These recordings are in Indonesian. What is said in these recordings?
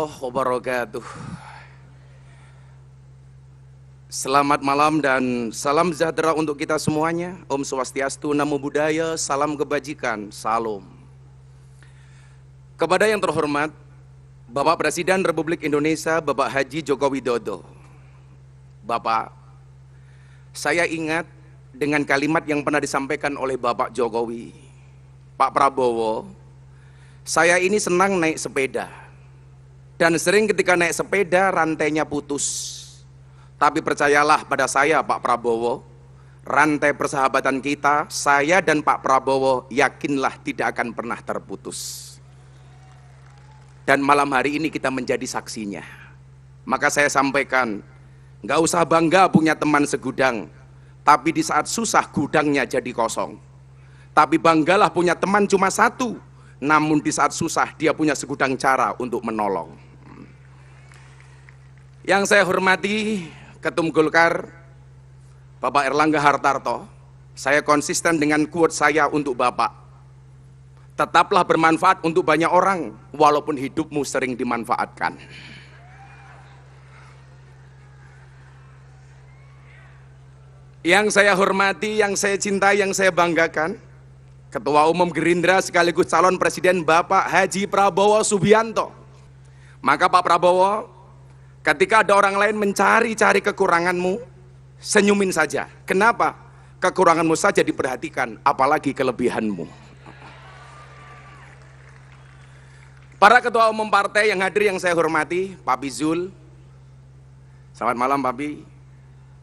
Oh, wabarakatuh. Selamat malam dan salam sejahtera untuk kita semuanya. Om Swastiastu, Namo Buddhaya, salam kebajikan, salam. Kepada yang terhormat, Bapak Presiden Republik Indonesia, Bapak Haji Joko Widodo. Bapak, saya ingat dengan kalimat yang pernah disampaikan oleh Bapak Jokowi, Pak Prabowo, saya ini senang naik sepeda dan sering ketika naik sepeda rantainya putus. Tapi percayalah pada saya Pak Prabowo, rantai persahabatan kita, saya dan Pak Prabowo yakinlah tidak akan pernah terputus. Dan malam hari ini kita menjadi saksinya. Maka saya sampaikan, nggak usah bangga punya teman segudang, tapi di saat susah gudangnya jadi kosong. Tapi banggalah punya teman cuma satu, namun di saat susah dia punya segudang cara untuk menolong. Yang saya hormati Ketum Golkar, Bapak Erlangga Hartarto, saya konsisten dengan quote saya untuk Bapak. Tetaplah bermanfaat untuk banyak orang, walaupun hidupmu sering dimanfaatkan. Yang saya hormati, yang saya cintai, yang saya banggakan, Ketua Umum Gerindra sekaligus calon Presiden Bapak Haji Prabowo Subianto. Maka Pak Prabowo, Ketika ada orang lain mencari-cari kekuranganmu, senyumin saja. Kenapa? Kekuranganmu saja diperhatikan, apalagi kelebihanmu. Para ketua umum partai yang hadir yang saya hormati, Pak Bizul. Selamat malam Papi.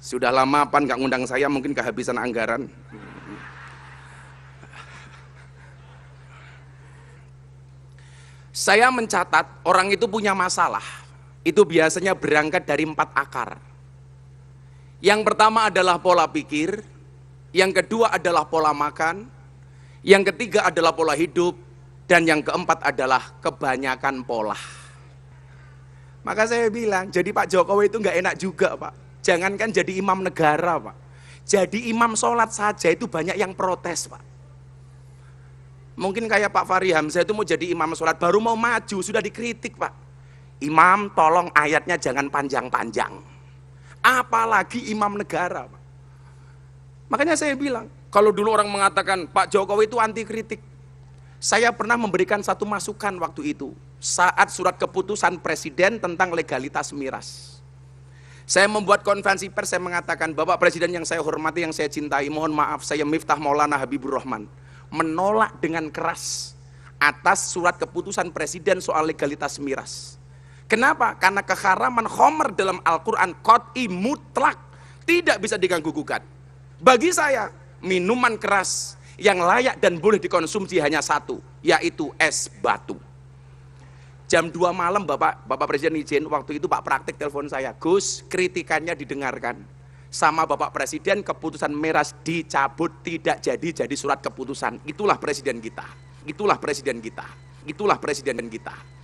Sudah lama Pan nggak ngundang saya, mungkin kehabisan anggaran. Saya mencatat orang itu punya masalah itu biasanya berangkat dari empat akar. Yang pertama adalah pola pikir, yang kedua adalah pola makan, yang ketiga adalah pola hidup, dan yang keempat adalah kebanyakan pola. Maka saya bilang, jadi Pak Jokowi itu nggak enak juga Pak. Jangankan jadi imam negara Pak. Jadi imam sholat saja itu banyak yang protes Pak. Mungkin kayak Pak Fahri Hamzah itu mau jadi imam sholat, baru mau maju, sudah dikritik Pak Imam tolong ayatnya jangan panjang-panjang. Apalagi imam negara. Makanya saya bilang, kalau dulu orang mengatakan Pak Jokowi itu anti kritik. Saya pernah memberikan satu masukan waktu itu saat surat keputusan presiden tentang legalitas miras. Saya membuat konvensi pers, saya mengatakan, Bapak Presiden yang saya hormati, yang saya cintai, mohon maaf, saya Miftah Maulana Habibur Rahman. Menolak dengan keras atas surat keputusan presiden soal legalitas miras. Kenapa? Karena keharaman homer dalam Al-Quran kot'i mutlak. Tidak bisa diganggu gugat. Bagi saya, minuman keras yang layak dan boleh dikonsumsi hanya satu, yaitu es batu. Jam 2 malam Bapak Bapak Presiden izin, waktu itu Pak Praktik telepon saya, Gus, kritikannya didengarkan. Sama Bapak Presiden keputusan Meras dicabut tidak jadi jadi surat keputusan. Itulah presiden kita. Itulah presiden kita. Itulah presiden kita.